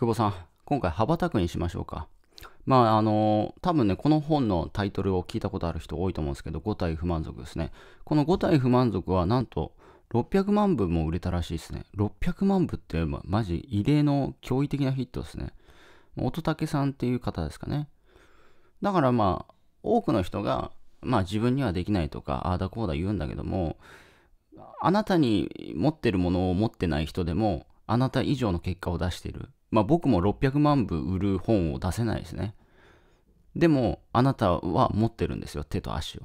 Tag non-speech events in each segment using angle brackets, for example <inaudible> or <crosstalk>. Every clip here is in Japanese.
久保さん、今回羽ばたくにしましょうか。まあ、あの多分ね、この本のタイトルを聞いたことある人多いと思うんですけど、5体不満足ですね。この5体不満足は、なんと、600万部も売れたらしいですね。600万部って、ま、マジ異例の驚異的なヒットですね。乙武さんっていう方ですかね。だからまあ、多くの人が、まあ自分にはできないとか、ああだこうだ言うんだけども、あなたに持ってるものを持ってない人でも、あなた以上の結果を出してる。まあ僕も600万部売る本を出せないですね。でも、あなたは持ってるんですよ、手と足を。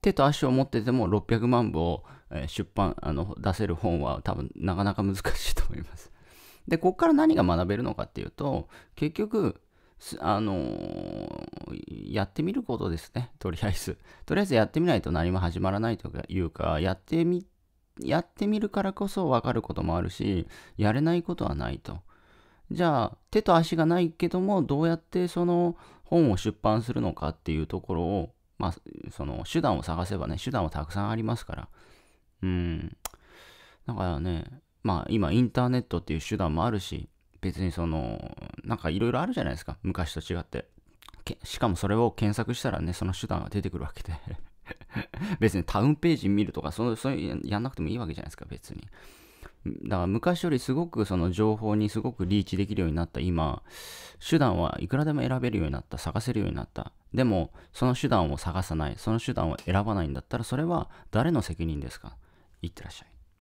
手と足を持ってても600万部を出版、あの、出せる本は多分なかなか難しいと思います。で、ここから何が学べるのかっていうと、結局、あのー、やってみることですね、とりあえず。とりあえずやってみないと何も始まらないというか、やってみ、やってみるからこそ分かることもあるし、やれないことはないと。じゃあ手と足がないけどもどうやってその本を出版するのかっていうところを、まあ、その手段を探せばね手段はたくさんありますからうんだからねまあ今インターネットっていう手段もあるし別にそのなんかいろいろあるじゃないですか昔と違ってしかもそれを検索したらねその手段が出てくるわけで <laughs> 別にタウンページ見るとかそそういうやんなくてもいいわけじゃないですか別にだから昔よりすごくその情報にすごくリーチできるようになった今、手段はいくらでも選べるようになった、探せるようになった。でも、その手段を探さない、その手段を選ばないんだったら、それは誰の責任ですかいってらっしゃい。